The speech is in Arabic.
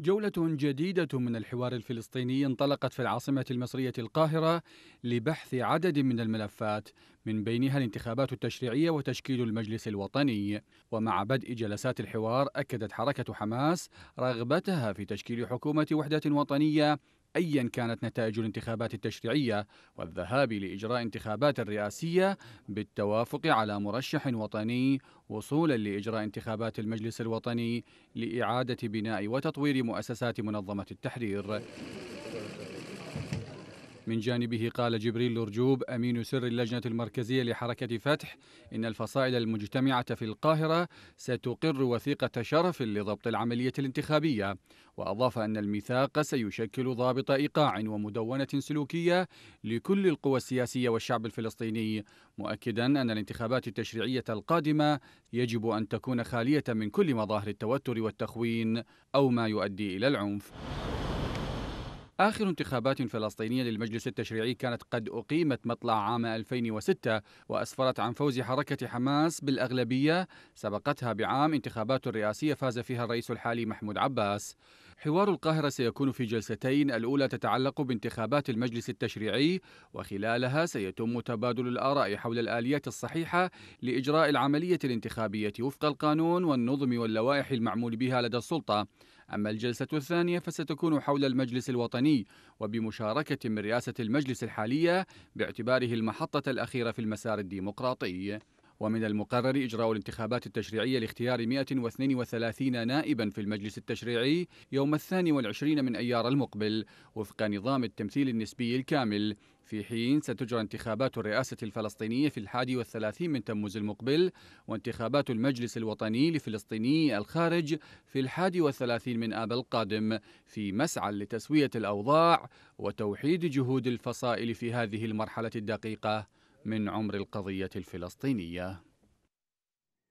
جولة جديدة من الحوار الفلسطيني انطلقت في العاصمة المصرية القاهرة لبحث عدد من الملفات من بينها الانتخابات التشريعية وتشكيل المجلس الوطني ومع بدء جلسات الحوار أكدت حركة حماس رغبتها في تشكيل حكومة وحدة وطنية أيا كانت نتائج الانتخابات التشريعية والذهاب لإجراء انتخابات رئاسية بالتوافق على مرشح وطني وصولا لإجراء انتخابات المجلس الوطني لإعادة بناء وتطوير مؤسسات منظمة التحرير من جانبه قال جبريل لرجوب أمين سر اللجنة المركزية لحركة فتح إن الفصائل المجتمعة في القاهرة ستقر وثيقة شرف لضبط العملية الانتخابية وأضاف أن الميثاق سيشكل ضابط إيقاع ومدونة سلوكية لكل القوى السياسية والشعب الفلسطيني مؤكدا أن الانتخابات التشريعية القادمة يجب أن تكون خالية من كل مظاهر التوتر والتخوين أو ما يؤدي إلى العنف آخر انتخابات فلسطينية للمجلس التشريعي كانت قد أقيمت مطلع عام 2006 وأسفرت عن فوز حركة حماس بالأغلبية سبقتها بعام انتخابات رئاسية فاز فيها الرئيس الحالي محمود عباس حوار القاهرة سيكون في جلستين الأولى تتعلق بانتخابات المجلس التشريعي وخلالها سيتم تبادل الآراء حول الآليات الصحيحة لإجراء العملية الانتخابية وفق القانون والنظم واللوائح المعمول بها لدى السلطة أما الجلسة الثانية فستكون حول المجلس الوطني وبمشاركة من رئاسة المجلس الحالية باعتباره المحطة الأخيرة في المسار الديمقراطي ومن المقرر إجراء الانتخابات التشريعية لاختيار 132 نائبا في المجلس التشريعي يوم الثاني والعشرين من أيار المقبل وفق نظام التمثيل النسبي الكامل في حين ستجرى انتخابات الرئاسة الفلسطينية في الحادي والثلاثين من تموز المقبل وانتخابات المجلس الوطني لفلسطيني الخارج في الحادي والثلاثين من آب القادم في مسعى لتسوية الأوضاع وتوحيد جهود الفصائل في هذه المرحلة الدقيقة من عمر القضية الفلسطينية